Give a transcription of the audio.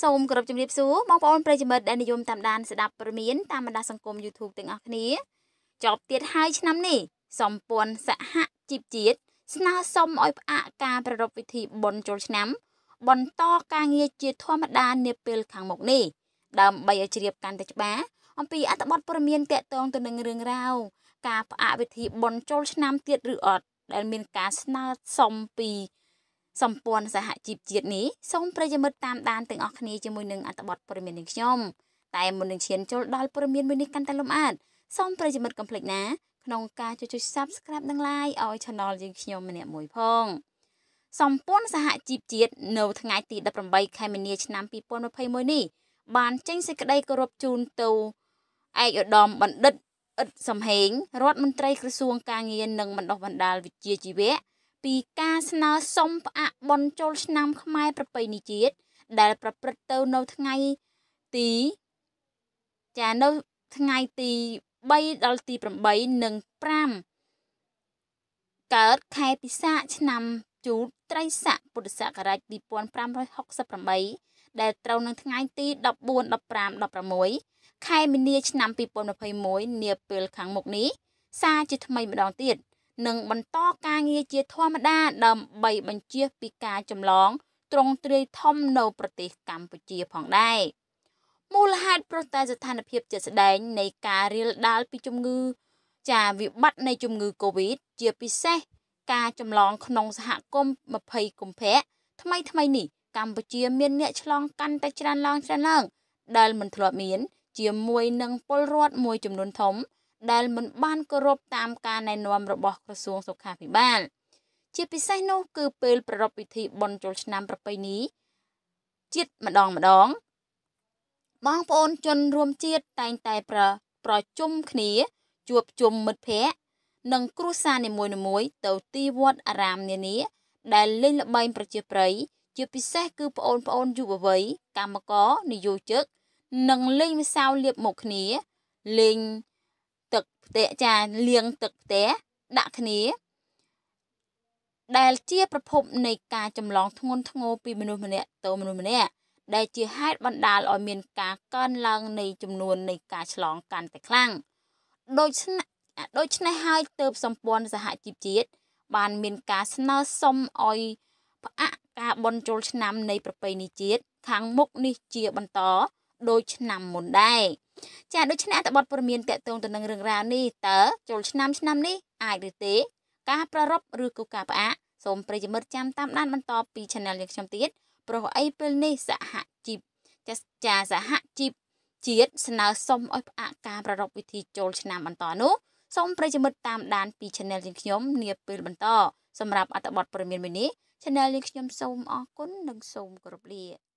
សូមគោរពជំរាបសួរបងប្អូនប្រិយមិត្តដែលនិយមតាមដានស្ដាប់ព្រមានតាមបណ្ដាសង្គម YouTube ទាំងអស់គ្នាចប់ទៀតហើយឆ្នាំនេះសម្ព័ន្ធសហជីពជាតិស្នើសុំឲ្យផ្អាកការប្រារព្ធពិធីបុណ្យចូលឆ្នាំបន្តការងារជាធម្មតានាពេលខាងមុខនេះដើម្បីឲ្យជ្រាបកាន់តែច្បាស់អំពីអត្ថបទព័ត៌មានតកតងទៅនឹងរឿងរ៉ាវការផ្អាកពិធីបុណ្យចូលឆ្នាំទៀតឬអត់ដែលមានការស្នើសុំពីសម្ព័ន្ធសហជីពជាតិនេះសូមប្រិយមិត្តតាមដានទាំងអស់គ្នាជាមួយនឹងអត្ថបទព័ត៌មាននេះខ្ញុំតែមុននឹងឈានចូលដល់ព័ត៌មានមួយនេះកាន់តែលម្អិតសូមប្រិយមិត្តកុំភ្លេចណាក្នុងការចុច Subscribe និង Like ឲ្យ Channel យើងខ្ញុំម្នាក់មួយផងសម្ព័ន្ធសហជីពជាតិនៅថ្ងៃទី18ខែមីនា ឆ្នាំ2021នេះបានចេញសេចក្តីគោរពជូនទៅឯកឧត្តមបណ្ឌិតអ៊ិតសំហេងរដ្ឋមន្ត្រីក្រសួងការងារនិងបណ្ដុះបណ្ដាលវិជ្ជាជីវៈពីការស្នើសុំផ្អាកបុណ្យចូលឆ្នាំខ្មែរប្រពៃណីជាតិដែល ប្រព្រឹត្តទៅនៅថ្ងៃទីចានៅថ្ងៃទី3ដល់ទី8និង5កើតខែពិសាខឆ្នាំ ជូតត្រីស័កពុទ្ធសករាជ2568ដែលត្រូវនៅថ្ងៃទី14 15 16ខែមីនា ឆ្នាំ2021នាពេលខាងមុខនេះសារជាថ្មីម្ដងទៀតនិងបន្តការងារជាធម្មតា ដើម្បីបញ្ជៀសពីការចម្លងទ្រង់ទ្រាយធំនៅប្រទេសកម្ពុជាផងដែរមូលហេតុប្រតែស្ថានភាពជាក់ស្ដែង នៃការរាលដាលពីជំងឺ ចាវិបត្តិនៃជំងឺ Covid ជាពិសេសការចម្លងក្នុងសហគមន៍20កុម្ភៈថ្មី ថ្មីនេះកម្ពុជាមានអ្នកឆ្លងកាន់តែច្រើនឡើងច្រើនឡើងដែលមិនធ្លាប់មាន ជាមួយនឹងពលរដ្ឋមួយចំនួនធំដែលមិនបានគោរពតាមការណែនាំរបស់ក្រសួងសុខាភិបាលជាពិសេសនោះគឺពេល ប្រារព្ធពិធីបុណ្យចូលឆ្នាំប្រពៃណីជាតិម្ដងម្ដង បងប្អូនជនរួមជាតិតែងតែប្រប្រជុំគ្នា ជួបជុំមិត្តភ័ក្តិនិងគ្រួសារនីមួយៗទៅទីវត្តអារាមនានា ដែលលេង ល្បែងប្រជាប្រិយជាពិសេសគឺប្អូនប្អូនយុវវ័យកម្មករនិយោជកនិងលេងម្សៅលាបមុខគ្នាលេងទឹកផ្ទះចាលៀងទឹកផ្ទះដាក់គ្នា ដែលជា ប្រភពនៃការចម្លងធ្ងន់ធ្ងរពីមនុស្សម្នាក់ទៅមនុស្សម្នាក់ដែលជាហេតុបណ្ដាលឲ្យមានការកើនឡើង នៃចំនួន នៃការឆ្លងកាន់តែខ្លាំងដូច្នេះដូច្នេះហើយទើបសម្ព័ន្ធសហជីពជាតិបានមានការស្នើសុំឲ្យផ្អាក់ការបន់ជុលឆ្នាំនៃប្រពៃណីជាតិខាងមុខនេះជាបន្តដូចឆ្នាំមុនដែរចាដូច្នេះអត្ថបទព័ត៌មានតកតងទៅនឹងរឿងរ៉ាវនេះតើចូលឆ្នាំឆ្នាំនេះអាចឬទេការប្ររពឬក៏ការផ្អាកសូមប្រិយមិត្តចាំតាមដានបន្តពី Channel យើងខ្ញុំទៀតព្រោះអីពេលនេះសហជីពចាចាសហជីពជាតិស្នើសុំឲ្យផ្អាកការប្ររពវិធីចូលឆ្នាំបន្តនោះសូមប្រិយមិត្តតាមដានពី Channel យើងខ្ញុំនាពេលបន្តសម្រាប់អត្ថបទព័ត៌មានមួយនេះ Channel យើងខ្ញុំសូមអរគុណនិងសូមគោរពលា